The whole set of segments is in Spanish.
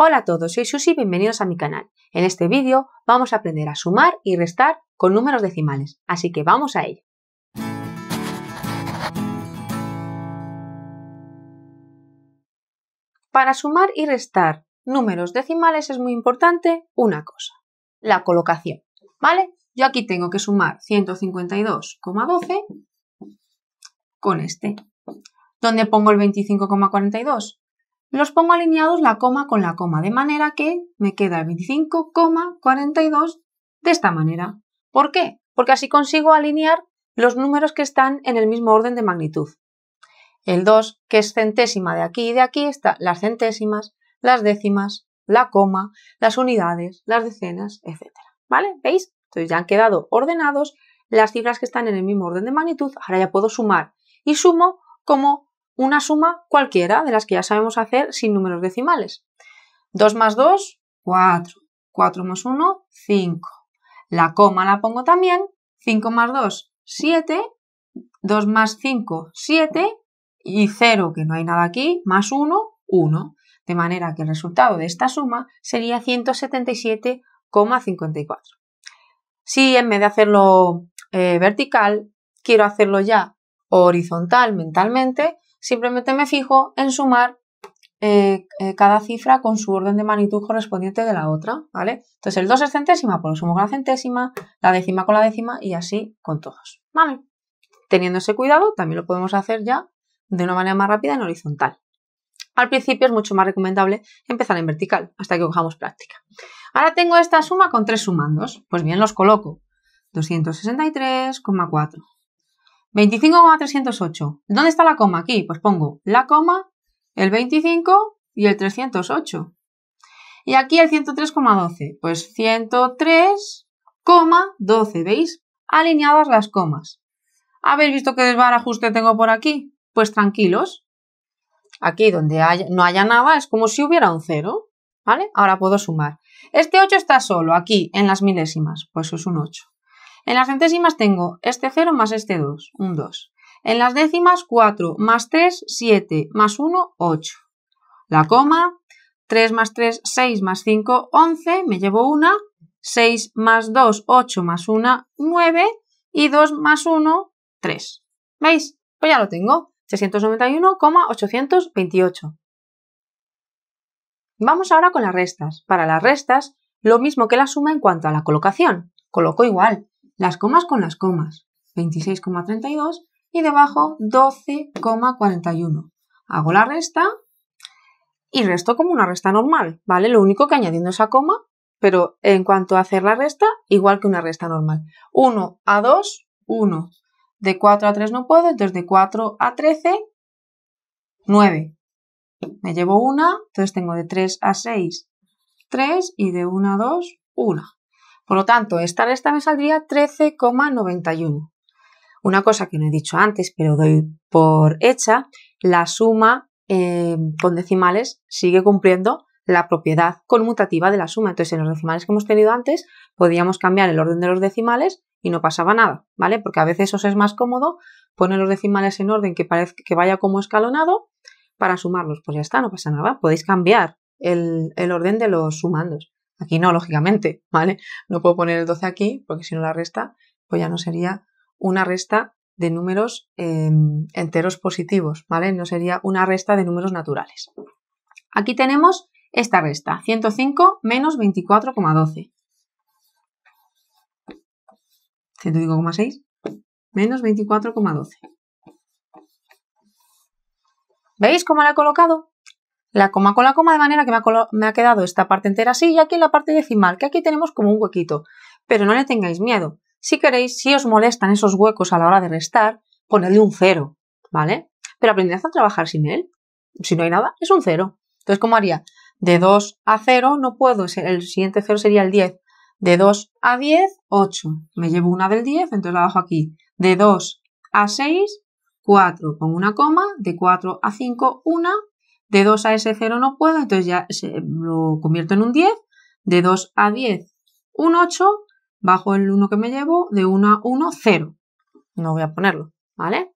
Hola a todos, soy Susi y bienvenidos a mi canal. En este vídeo vamos a aprender a sumar y restar con números decimales, así que vamos a ello. Para sumar y restar números decimales es muy importante una cosa, la colocación, ¿vale? Yo aquí tengo que sumar 152,12 con este. ¿Dónde pongo el 25,42? los pongo alineados la coma con la coma, de manera que me queda 25,42 de esta manera. ¿Por qué? Porque así consigo alinear los números que están en el mismo orden de magnitud. El 2, que es centésima de aquí y de aquí, está las centésimas, las décimas, la coma, las unidades, las decenas, etc. ¿Vale? ¿Veis? Entonces ya han quedado ordenados las cifras que están en el mismo orden de magnitud. Ahora ya puedo sumar. Y sumo como una suma cualquiera de las que ya sabemos hacer sin números decimales. 2 más 2, 4. 4 más 1, 5. La coma la pongo también. 5 más 2, 7. 2 más 5, 7. Y 0, que no hay nada aquí, más 1, 1. De manera que el resultado de esta suma sería 177,54. Si en vez de hacerlo eh, vertical, quiero hacerlo ya horizontal mentalmente, Simplemente me fijo en sumar eh, eh, cada cifra con su orden de magnitud correspondiente de la otra, ¿vale? Entonces el 2 es centésima, pues lo sumo con la centésima, la décima con la décima y así con todos, Teniendo ese cuidado, también lo podemos hacer ya de una manera más rápida en horizontal. Al principio es mucho más recomendable empezar en vertical, hasta que cojamos práctica. Ahora tengo esta suma con tres sumandos. Pues bien, los coloco. 263,4 25,308. ¿Dónde está la coma? Aquí, pues pongo la coma, el 25 y el 308. Y aquí el 103,12. Pues 103,12, ¿veis? Alineadas las comas. ¿Habéis visto qué desbarajuste tengo por aquí? Pues tranquilos. Aquí donde no haya nada es como si hubiera un 0. ¿Vale? Ahora puedo sumar. Este 8 está solo aquí en las milésimas. Pues es un 8. En las centésimas tengo este 0 más este 2, un 2. En las décimas 4 más 3, 7 más 1, 8. La coma, 3 más 3, 6 más 5, 11, me llevo una. 6 más 2, 8 más 1, 9. Y 2 más 1, 3. ¿Veis? Pues ya lo tengo. 691,828. Vamos ahora con las restas. Para las restas, lo mismo que la suma en cuanto a la colocación. Coloco igual las comas con las comas, 26,32 y debajo 12,41. Hago la resta y resto como una resta normal, ¿vale? Lo único que añadiendo esa coma, pero en cuanto a hacer la resta, igual que una resta normal. 1 a 2, 1. De 4 a 3 no puedo, entonces de 4 a 13, 9. Me llevo una, entonces tengo de 3 a 6, 3 y de 1 a 2, 1. Por lo tanto, esta resta me saldría 13,91. Una cosa que no he dicho antes, pero doy por hecha, la suma eh, con decimales sigue cumpliendo la propiedad conmutativa de la suma. Entonces, en los decimales que hemos tenido antes, podíamos cambiar el orden de los decimales y no pasaba nada, ¿vale? Porque a veces os es más cómodo poner los decimales en orden que, que vaya como escalonado para sumarlos. Pues ya está, no pasa nada. Podéis cambiar el orden de los sumandos. Aquí no, lógicamente, ¿vale? No puedo poner el 12 aquí porque si no la resta, pues ya no sería una resta de números em, enteros positivos, ¿vale? No sería una resta de números naturales. Aquí tenemos esta resta, 105 menos 24,12. 105,6 menos 24,12. ¿Veis cómo la he colocado? la coma con la coma de manera que me ha, quedado esta parte entera así y aquí en la parte decimal, que aquí tenemos como un huequito. Pero no le tengáis miedo. Si queréis, si os molestan esos huecos a la hora de restar, ponedle un 0, ¿vale? Pero aprended a trabajar sin él. Si no hay nada, es un 0. Entonces, ¿cómo haría? De 2 a 0 no puedo, el siguiente 0 sería el 10. De 2 a 10, 8. Me llevo una del 10, entonces la bajo aquí. De 2 a 6, 4. Pongo una coma. De 4 a 5, 1. De 2 a ese 0 no puedo, entonces ya lo convierto en un 10. De 2 a 10, un 8. Bajo el 1 que me llevo, de 1 a 1, 0. No voy a ponerlo, ¿vale?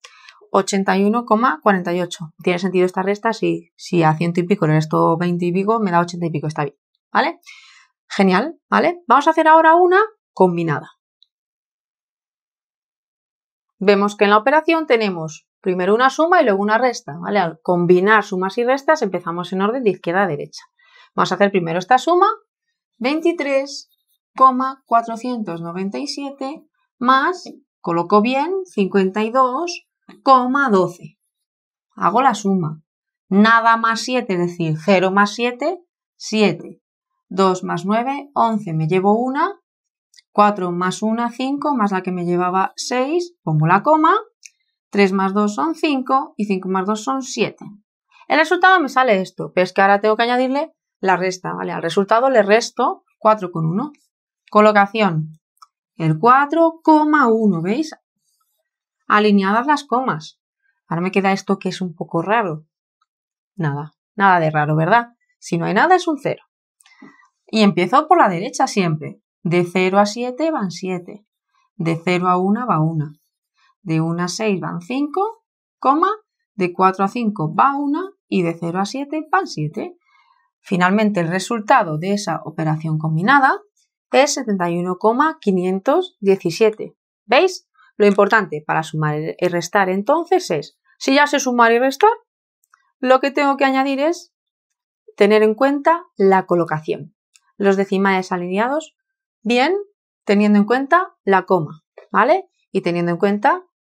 81,48. ¿Tiene sentido esta resta? si a ciento y pico le resto 20 y pico, me da 80 y pico, está bien, ¿vale? Genial, ¿vale? Vamos a hacer ahora una combinada. Vemos que en la operación tenemos Primero una suma y luego una resta, ¿vale? Al combinar sumas y restas empezamos en orden de izquierda a derecha. Vamos a hacer primero esta suma, 23,497 más, coloco bien, 52,12. Hago la suma. Nada más 7, es decir, 0 más 7, 7. 2 más 9, 11. Me llevo una. 4 más 1, 5, más la que me llevaba 6, pongo la coma 3 más 2 son 5 y 5 más 2 son 7. El resultado me sale esto, pero es que ahora tengo que añadirle la resta, ¿vale? Al resultado le resto 4 con 1. Colocación, el 4,1, ¿veis? Alineadas las comas. Ahora me queda esto que es un poco raro. Nada, nada de raro, ¿verdad? Si no hay nada es un 0. Y empiezo por la derecha siempre. De 0 a 7 van 7. De 0 a 1 va 1 de 1 a 6 van 5, de 4 a 5 va 1 y de 0 a 7 van 7. Finalmente, el resultado de esa operación combinada es 71,517. ¿Veis? Lo importante para sumar y restar entonces es, si ya sé sumar y restar, lo que tengo que añadir es tener en cuenta la colocación. Los decimales alineados, bien, teniendo en cuenta la coma, ¿vale? Y teniendo en cuenta